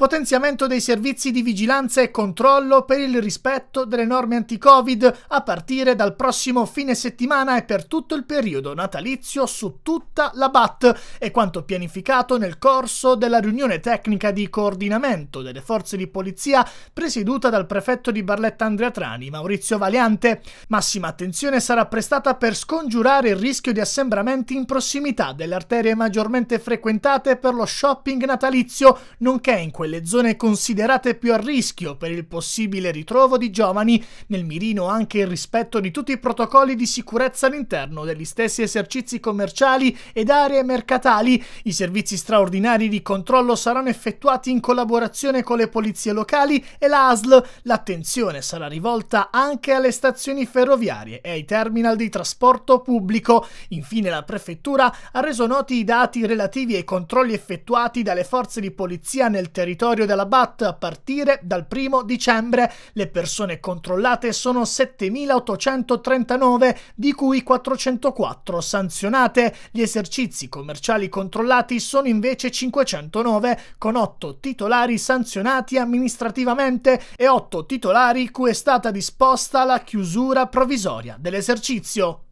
Potenziamento dei servizi di vigilanza e controllo per il rispetto delle norme anti-Covid a partire dal prossimo fine settimana e per tutto il periodo natalizio su tutta la BAT e quanto pianificato nel corso della riunione tecnica di coordinamento delle forze di polizia presieduta dal prefetto di Barletta Andrea Trani, Maurizio Valiante. Massima attenzione sarà prestata per scongiurare il rischio di assembramenti in prossimità delle arterie maggiormente frequentate per lo shopping natalizio, nonché in quelle quelle zone considerate più a rischio per il possibile ritrovo di giovani, nel mirino anche il rispetto di tutti i protocolli di sicurezza all'interno degli stessi esercizi commerciali ed aree mercatali. I servizi straordinari di controllo saranno effettuati in collaborazione con le polizie locali e l'ASL. L'attenzione sarà rivolta anche alle stazioni ferroviarie e ai terminal di trasporto pubblico. Infine la prefettura ha reso noti i dati relativi ai controlli effettuati dalle forze di polizia nel territorio territorio della BAT a partire dal 1 dicembre. Le persone controllate sono 7.839, di cui 404 sanzionate. Gli esercizi commerciali controllati sono invece 509, con 8 titolari sanzionati amministrativamente e 8 titolari cui è stata disposta la chiusura provvisoria dell'esercizio.